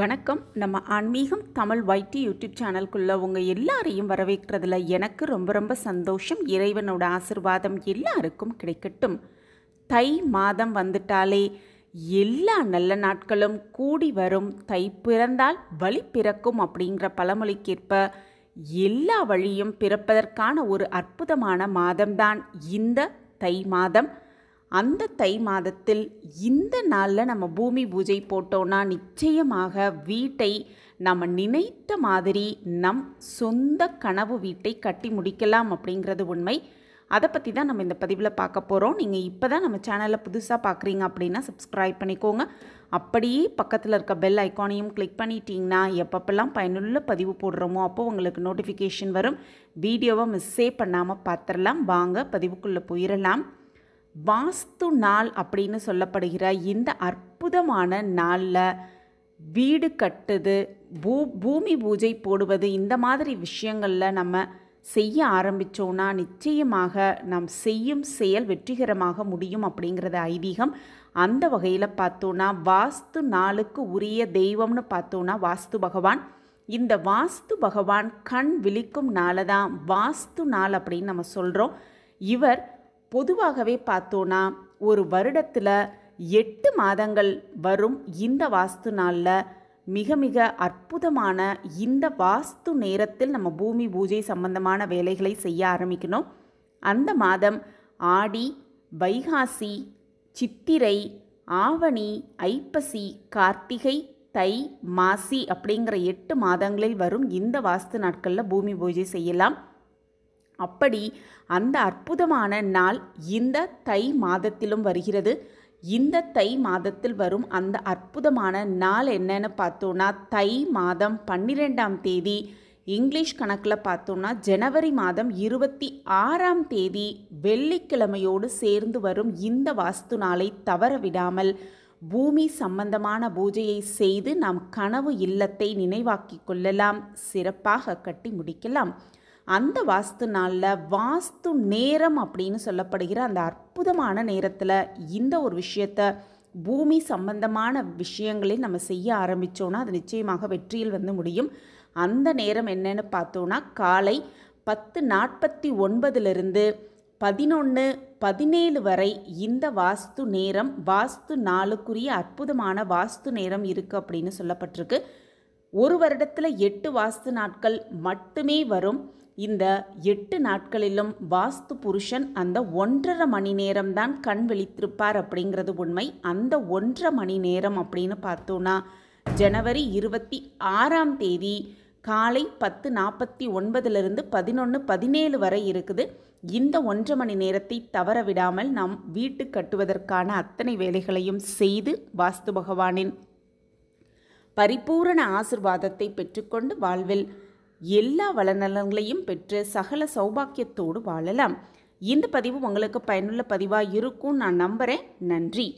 வணக்கம் நம்ம ஆன்மீகம் தமிழ் வைட்டி யூடியூப் சேனல்குள்ளே உங்கள் எல்லாரையும் வரவேற்கிறதுல எனக்கு ரொம்ப ரொம்ப சந்தோஷம் இறைவனோட ஆசிர்வாதம் எல்லாருக்கும் கிடைக்கட்டும் தை மாதம் வந்துட்டாலே எல்லா நல்ல நாட்களும் கூடி வரும் தை பிறந்தால் வழி பிறக்கும் அப்படிங்கிற பழமொழிக்கேற்ப எல்லா வழியும் பிறப்பதற்கான ஒரு அற்புதமான மாதம்தான் இந்த தை மாதம் அந்த தை மாதத்தில் இந்த நாளில் நம்ம பூமி பூஜை போட்டோன்னா நிச்சயமாக வீட்டை நம்ம நினைத்த மாதிரி நம் சொந்த கனவு வீட்டை கட்டி முடிக்கலாம் அப்படிங்கிறது உண்மை அதை பற்றி தான் நம்ம இந்த பதிவில் பார்க்க போகிறோம் நீங்கள் இப்போ தான் நம்ம சேனலில் புதுசாக பார்க்குறீங்க அப்படின்னா சப்ஸ்கிரைப் பண்ணிக்கோங்க அப்படியே பக்கத்தில் இருக்க பெல் ஐக்கானையும் கிளிக் பண்ணிட்டீங்கன்னா எப்பப்பெல்லாம் பயனுள்ள பதிவு போடுறோமோ அப்போது உங்களுக்கு நோட்டிஃபிகேஷன் வரும் வீடியோவை மிஸ்ஸே பண்ணாமல் பார்த்துடலாம் வாங்க பதிவுக்குள்ளே போயிடலாம் வாஸ்து நாள் அப்படின்னு சொல்லப்படுகிற இந்த அற்புதமான நாளில் வீடு கட்டுது பூ பூமி பூஜை போடுவது இந்த மாதிரி விஷயங்களில் நம்ம செய்ய ஆரம்பித்தோம்னா நிச்சயமாக நாம் செய்யும் செயல் வெற்றிகரமாக முடியும் அப்படிங்கிறத ஐதீகம் அந்த வகையில் பார்த்தோன்னா வாஸ்து நாளுக்கு உரிய தெய்வம்னு பார்த்தோன்னா வாஸ்து பகவான் இந்த வாஸ்து பகவான் கண் விழிக்கும் நாளை தான் வாஸ்து நாள் அப்படின்னு நம்ம சொல்கிறோம் இவர் பொதுவாகவே பார்த்தோன்னா ஒரு வருடத்தில் எட்டு மாதங்கள் வரும் இந்த வாஸ்து நாளில் மிக மிக அற்புதமான இந்த வாஸ்து நேரத்தில் நம்ம பூமி பூஜை சம்பந்தமான வேலைகளை செய்ய ஆரம்பிக்கணும் அந்த மாதம் ஆடி வைகாசி சித்திரை ஆவணி ஐப்பசி கார்த்திகை தை மாசி அப்படிங்கிற எட்டு மாதங்களில் வரும் இந்த வாஸ்து நாட்களில் பூமி பூஜை செய்யலாம் அப்படி அந்த அற்புதமான நாள் இந்த தை மாதத்திலும் வருகிறது இந்த தை மாதத்தில் வரும் அந்த அற்புதமான நாள் என்னன்னு பார்த்தோன்னா தை மாதம் பன்னிரெண்டாம் தேதி இங்கிலீஷ் கணக்கில் பார்த்தோம்னா ஜனவரி மாதம் இருபத்தி ஆறாம் தேதி வெள்ளிக்கிழமையோடு சேர்ந்து வரும் இந்த வாஸ்து நாளை தவற விடாமல் பூமி சம்பந்தமான பூஜையை செய்து நாம் கனவு இல்லத்தை நினைவாக்கி கொள்ளலாம் சிறப்பாக கட்டி முடிக்கலாம் அந்த வாஸ்து நாளில் வாஸ்து நேரம் அப்படின்னு சொல்லப்படுகிற அந்த அற்புதமான நேரத்தில் இந்த ஒரு விஷயத்தை பூமி சம்பந்தமான விஷயங்களை நம்ம செய்ய ஆரம்பித்தோன்னா அது நிச்சயமாக வெற்றியில் வந்து முடியும் அந்த நேரம் என்னன்னு பார்த்தோன்னா காலை பத்து நாற்பத்தி ஒன்பதுலேருந்து பதினொன்று பதினேழு வரை இந்த வாஸ்து நேரம் வாஸ்து நாளுக்குரிய அற்புதமான வாஸ்து நேரம் இருக்குது அப்படின்னு சொல்லப்பட்டிருக்கு ஒரு வருடத்தில் எட்டு வாஸ்து நாட்கள் மட்டுமே வரும் இந்த எட்டு நாட்களிலும் வாஸ்து புருஷன் அந்த ஒன்றரை மணி நேரம்தான் கண் விழித்திருப்பார் அப்படிங்கிறது உண்மை அந்த ஒன்றரை மணி நேரம் அப்படின்னு பார்த்தோன்னா ஜனவரி இருபத்தி ஆறாம் தேதி காலை பத்து நாற்பத்தி ஒன்பதுலேருந்து பதினொன்று பதினேழு வரை இருக்குது இந்த ஒன்றரை மணி நேரத்தை தவற விடாமல் நாம் வீட்டு கட்டுவதற்கான அத்தனை வேலைகளையும் செய்து வாஸ்து பகவானின் பரிபூரண ஆசிர்வாதத்தை பெற்றுக்கொண்டு வாழ்வில் எல்லா வளநலன்களையும் பெற்று சகல சௌபாக்கியத்தோடு வாழலாம் இந்த பதிவு உங்களுக்கு பயனுள்ள பதிவாக இருக்கும் நான் நம்புகிறேன் நன்றி